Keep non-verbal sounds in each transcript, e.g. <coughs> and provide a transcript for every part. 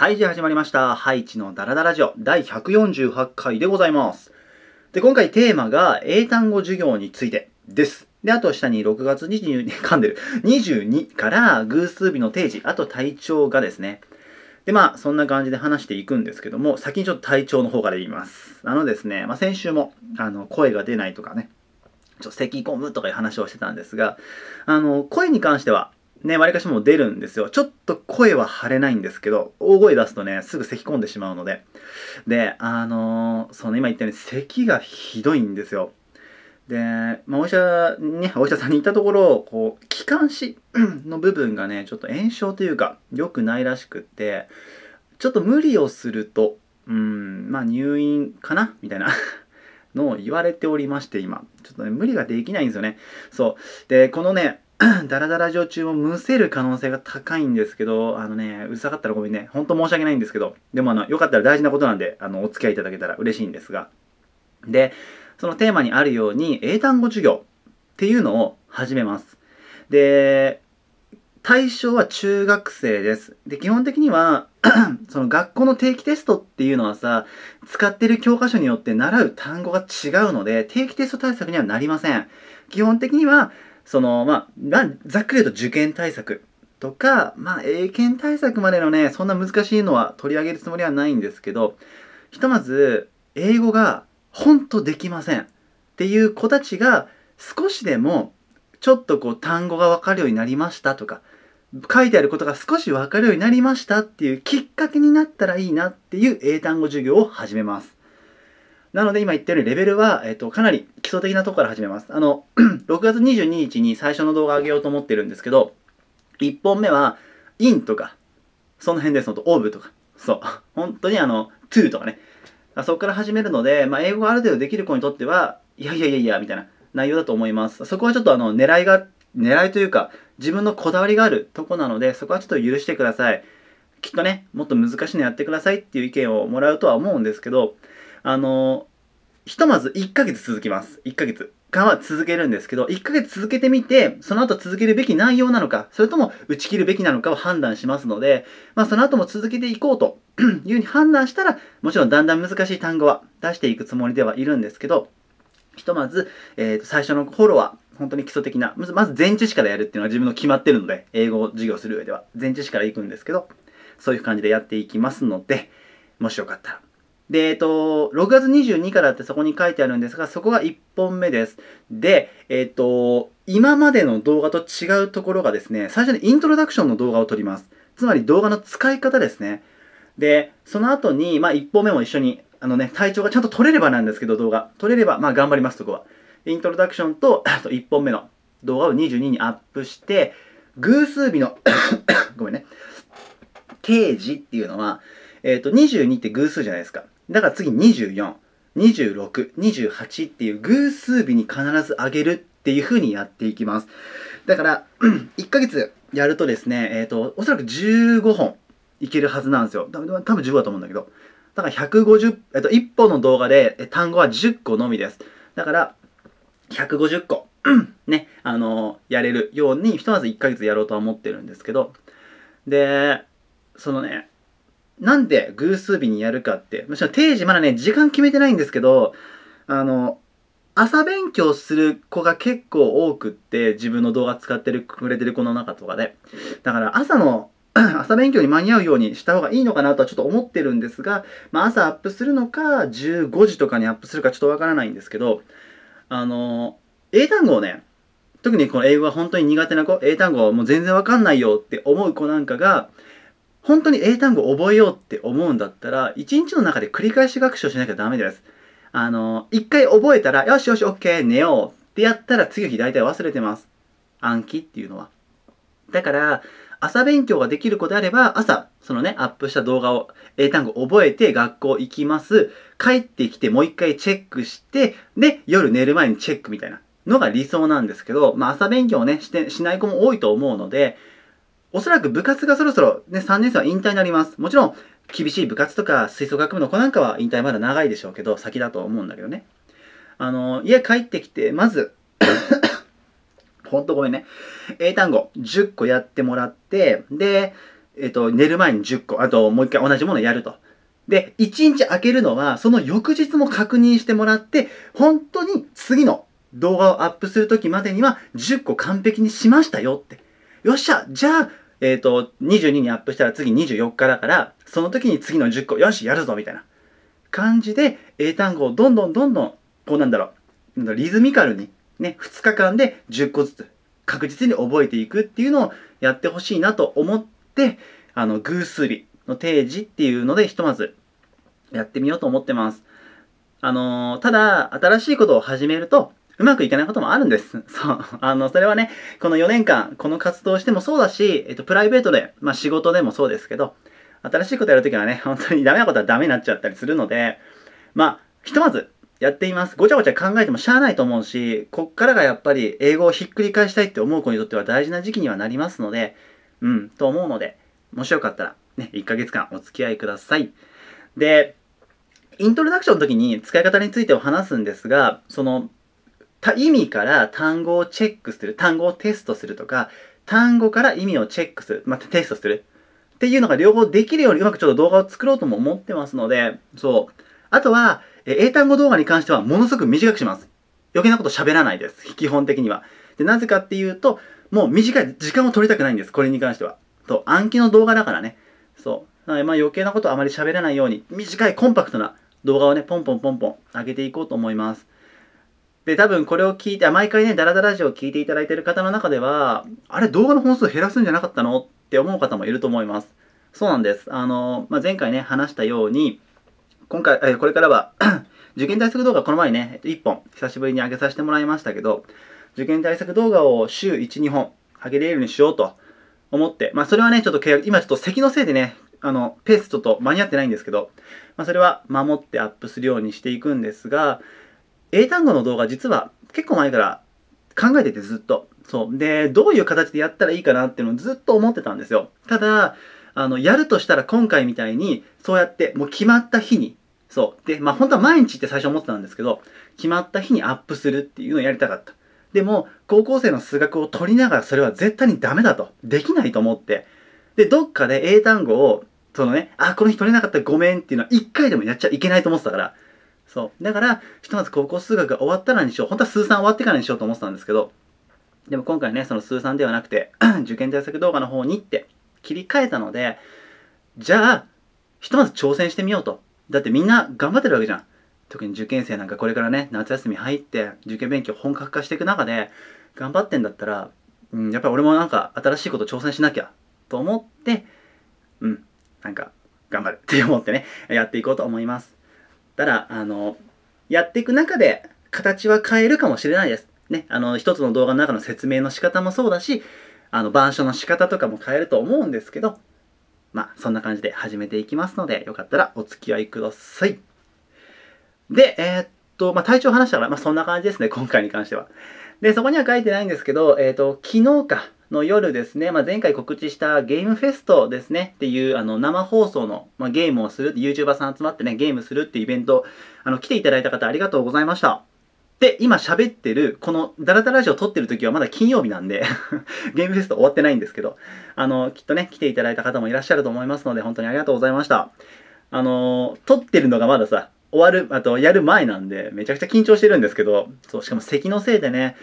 はい、じゃあ始まりました。ハイチのダラダラジオ第148回でございます。で、今回テーマが英単語授業についてです。で、あと下に6月22、噛んでる、22から偶数日の定時、あと体調がですね。で、まあ、そんな感じで話していくんですけども、先にちょっと体調の方から言います。あのですね、まあ、先週も、あの、声が出ないとかね、ちょっと咳込むとかいう話をしてたんですが、あの、声に関しては、ね、わりかしもう出るんですよ。ちょっと声は張れないんですけど、大声出すとね、すぐ咳込んでしまうので。で、あのー、その今言ったように咳がひどいんですよ。で、まあ、お医者、ね、お医者さんに行ったところ、こう、気管支 <clears throat> の部分がね、ちょっと炎症というか、良くないらしくって、ちょっと無理をすると、うん、まあ入院かなみたいな <laughs> のを言われておりまして、今。ちょっとね、無理ができないんですよね。そう。で、このね、<clears throat> ダラダラ上中もむせる可能性が高いんですけど、あのね、うるさかったらごめんね。ほんと申し訳ないんですけど、でもあの、よかったら大事なことなんで、あの、お付き合いいただけたら嬉しいんですが。で、そのテーマにあるように、英単語授業っていうのを始めます。で、対象は中学生です。で、基本的には <clears throat> その学校の定期テストっていうのはさ、使ってる教科書によって習う単語が違うので、定期テスト対策にはなりません。基本的には、その、まあ、ざっくり言うと受験対策とか、まあ、英検対策までのね、そんな難しいのは取り上げるつもりはないんですけど、ひとまず、英語が本当できませんっていう子たちが、少しでも、ちょっとこう、単語がわかるようになりましたとか、書いてあることが少しわかるようになりましたっていうきっかけになったらいいなっていう英単語授業を始めます。なので今言ってるレベルは、えっと、かなり基礎的なとこから始めます。あの、6 <clears throat> 月22日に最初の動画上げようと思ってるんですけど、1本目は、インとか、その辺です。オーブとか。そう。本当にあの、トゥーとかね。そこから始めるので、まあ、英語がある程度できる子にとっては、いやいやいやいや、みたいな内容だと思います。そこはちょっとあの、狙いが、狙いというか、自分のこだわりがあるとこなので、そこはちょっと許してください。きっとね、もっと難しいのやってくださいっていう意見をもらうとは思うんですけど、あのひとまず1ヶ月続きます1ヶ月間は続けるんですけど1ヶ月続けてみてその後続けるべき内容なのかそれとも打ち切るべきなのかを判断しますので、まあ、その後も続けていこうと <clears throat> いうふうに判断したらもちろんだんだん難しい単語は出していくつもりではいるんですけどひとまず、えー、と最初の頃は本当に基礎的な、まず前置詞からやるっていうのは自分の決まってるので、英語を授業する上では前置詞から行くんですけど、そういう感じでやっていきますので、もしよかったらで、えっと、6月22からってそこに書いてあるんですが、そこが1本目です。で、えっと、今までの動画と違うところがですね、最初にイントロダクションの動画を撮ります。つまり動画の使い方ですね。で、その後に、まあ、1本目も一緒に、あのね、体調がちゃんと撮れればなんですけど、動画。撮れれば、まあ、頑張ります、そこは。イントロダクションと、あと1本目の動画を22にアップして、偶数日の <coughs> ごめんね、定時っていうのは、えっ、ー、と、22って偶数じゃないですか。だから次24、26、28っていう偶数日に必ず上げるっていう風にやっていきます。だから、1 <clears throat> ヶ月やるとですね、えっ、ー、と、おそらく15本いけるはずなんですよ。多分15だと思うんだけど。だから150、えっ、ー、と、1本の動画で単語は10個のみです。だから、150個、<clears throat> ね、あのー、やれるように、ひとまず1ヶ月やろうとは思ってるんですけど、で、そのね、なんで偶数日にやるかって、むしろ定時まだね、時間決めてないんですけど、あの、朝勉強する子が結構多くって、自分の動画使ってる、くれてる子の中とかで。だから朝の、<clears throat> 朝勉強に間に合うようにした方がいいのかなとはちょっと思ってるんですが、まあ、朝アップするのか、15時とかにアップするかちょっとわからないんですけど、あの、英単語をね、特にこの英語が本当に苦手な子、英単語もう全然わかんないよって思う子なんかが、本当に英単語を覚えようって思うんだったら、一日の中で繰り返し学習しなきゃダメです。あの、一回覚えたら、よしよし、オッケー、寝ようってやったら次の日大体忘れてます。暗記っていうのは。だから、朝勉強ができる子であれば、朝、そのね、アップした動画を、英単語覚えて学校行きます。帰ってきてもう一回チェックして、で、夜寝る前にチェックみたいなのが理想なんですけど、まあ朝勉強ね、して、しない子も多いと思うので、おそらく部活がそろそろ、ね、3年生は引退になります。もちろん、厳しい部活とか吹奏楽部の子なんかは引退まだ長いでしょうけど、先だと思うんだけどね。あの、家帰ってきて、まず <coughs> ほんとごめんね。英単語10個やってもらって、で、えっと、寝る前に10個、あともう一回同じものやると。で、1日開けるのは、その翌日も確認してもらって、本当に次の動画をアップする時までには10個完璧にしましたよって。よっしゃじゃあ、えっ、ー、と、22にアップしたら次24日だから、その時に次の10個、よし、やるぞみたいな感じで、英単語をどんどんどんどん、こうなんだろう、リズミカルに、ね、2日間で10個ずつ確実に覚えていくっていうのをやってほしいなと思って、あの、偶数日の定時っていうので、ひとまずやってみようと思ってます。あのー、ただ、新しいことを始めると、うまくいかないこともあるんです。<laughs> そう。あの、それはね、この4年間、この活動してもそうだし、えっと、プライベートで、まあ仕事でもそうですけど、新しいことやるときはね、<laughs> 本当にダメなことはダメになっちゃったりするので、まあ、ひとまず、やっています。ごちゃごちゃ考えてもしゃあないと思うし、こっからがやっぱり英語をひっくり返したいって思う子にとっては大事な時期にはなりますので、うん、と思うので、もしよかったら、ね、1ヶ月間お付き合いください。で、イントロダクションの時に使い方についてお話すんですが、その、た意味から単語をチェックする、単語をテストするとか、単語から意味をチェックする、またテストするっていうのが両方できるようにうまくちょっと動画を作ろうとも思ってますので、そう。あとは、え英単語動画に関してはものすごく短くします。余計なこと喋らないです。基本的には。で、なぜかっていうと、もう短い時間を取りたくないんです。これに関しては。と、暗記の動画だからね。そう。なので、まあ余計なことあまり喋らないように、短いコンパクトな動画をね、ポンポンポンポン上げていこうと思います。で多分これを聞いて毎回ねダラダラジオを聞いていただいている方の中ではあれ動画の本数減らすんじゃなかったのって思う方もいると思いますそうなんですあの、まあ、前回ね話したように今回えこれからは <clears throat> 受験対策動画この前ね1本久しぶりに上げさせてもらいましたけど受験対策動画を週12本上げれるようにしようと思って、まあ、それはねちょっと今ちょっと咳のせいでねあのペースちょっと間に合ってないんですけど、まあ、それは守ってアップするようにしていくんですが英単語の動画実は結構前から考えててずっと。そう。で、どういう形でやったらいいかなっていうのをずっと思ってたんですよ。ただ、あの、やるとしたら今回みたいに、そうやってもう決まった日に、そう。で、まあ本当は毎日って最初思ってたんですけど、決まった日にアップするっていうのをやりたかった。でも、高校生の数学を取りながらそれは絶対にダメだと。できないと思って。で、どっかで英単語を、そのね、あ、この日取れなかったごめんっていうのは一回でもやっちゃいけないと思ってたから、そうだからひとまず高校数学が終わったらにしよう本当は数3終わってからにしようと思ってたんですけどでも今回ねその数3ではなくて <clears throat> 受験対策動画の方にって切り替えたのでじゃあひとまず挑戦してみようとだってみんな頑張ってるわけじゃん特に受験生なんかこれからね夏休み入って受験勉強本格化していく中で頑張ってんだったら、うん、やっぱり俺もなんか新しいこと挑戦しなきゃと思ってうんなんか頑張るって思ってねやっていこうと思いますたら、あの、やっていく中で形は変えるかもしれないです。ね、あの、一つの動画の中の説明の仕方もそうだし、あの、板書の仕方とかも変えると思うんですけど、まあ、そんな感じで始めていきますので、よかったらお付き合いください。で、えー、っと、まあ、体調話したから、まあ、そんな感じですね、今回に関しては。で、そこには書いてないんですけど、えー、っと、昨日か、の夜ですね、まあ、前回告知したゲームフェストですねっていうあの生放送の、まあ、ゲームをするって YouTuber さん集まってねゲームするってイベントあの来ていただいた方ありがとうございました。で、今喋ってる、このダラダラジオ撮ってる時はまだ金曜日なんで <laughs> ゲームフェスト終わってないんですけど、あの、きっとね、来ていただいた方もいらっしゃると思いますので、本当にありがとうございました。あの、撮ってるのがまださ、終わる、あとやる前なんで、めちゃくちゃ緊張してるんですけど、そう、しかも咳のせいでね、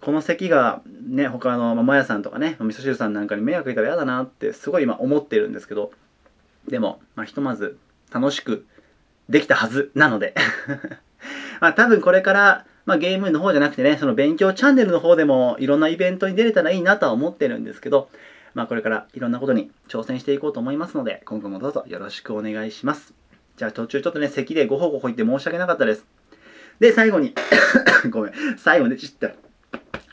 この咳がね他のマヤさんとかね味噌汁さんなんかに迷惑いたら嫌だなってすごい今思ってるんですけどでも、まあ、ひとまず楽しくできたはずなので <laughs> まあ多分これから、まあ、ゲームの方じゃなくてねその勉強チャンネルの方でもいろんなイベントに出れたらいいなとは思ってるんですけどまあこれからいろんなことに挑戦していこうと思いますので今後もどうぞよろしくお願いしますじゃあ途中ちょっとね咳でごほごほ言って申し訳なかったですで最後に <coughs> ごめん最後でちった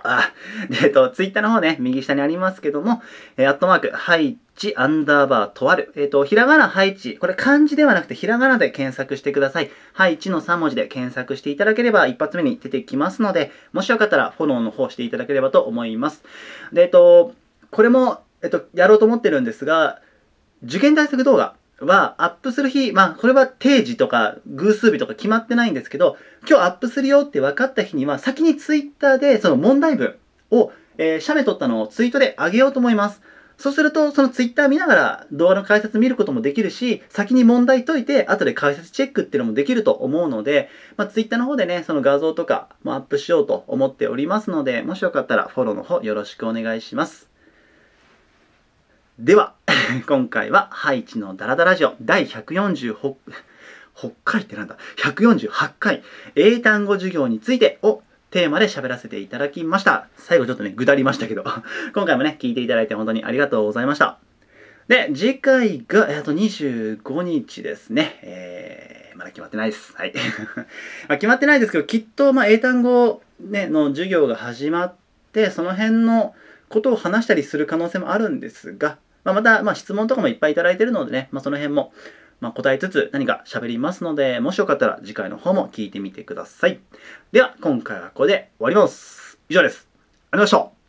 あ、で、えっと、ツイッターの方ね、右下にありますけども、えー、アットマーク、ハイチ、アンダーバー、とある。えっ、ー、と、ひらがな、ハイチ。これ漢字ではなくて、ひらがなで検索してください。ハイチの3文字で検索していただければ、一発目に出てきますので、もしよかったら、フォローの方していただければと思います。で、えっ、ー、と、これも、えっ、と、やろうと思ってるんですが、受験対策動画。は、アップする日、まあ、これは定時とか偶数日とか決まってないんですけど、今日アップするよって分かった日には、先にツイッターでその問題文を、えー、写メ撮ったのをツイートで上げようと思います。そうすると、そのツイッター見ながら動画の解説見ることもできるし、先に問題解いて、後で解説チェックっていうのもできると思うので、まあ、ツイッターの方でね、その画像とかもアップしようと思っておりますので、もしよかったらフォローの方よろしくお願いします。では、<laughs> 今回は、ハイチのダラダラジオ第148、北海ってなんだ ?148 回、英単語授業についてをテーマで喋らせていただきました。最後ちょっとね、ぐだりましたけど、<laughs> 今回もね、聞いていただいて本当にありがとうございました。で、次回が、えっと、25日ですね。えー、まだ決まってないです。はい。<laughs> まあ、決まってないですけど、きっと、まあ、英単語、ね、の授業が始まって、その辺の、ことを話したりする可能性もあるんですが、まあ、また、ま質問とかもいっぱいいただいてるのでね、まあ、その辺も、ま答えつつ何か喋りますので、もしよかったら次回の方も聞いてみてください。では、今回はここで終わります。以上です。ありがとうございました。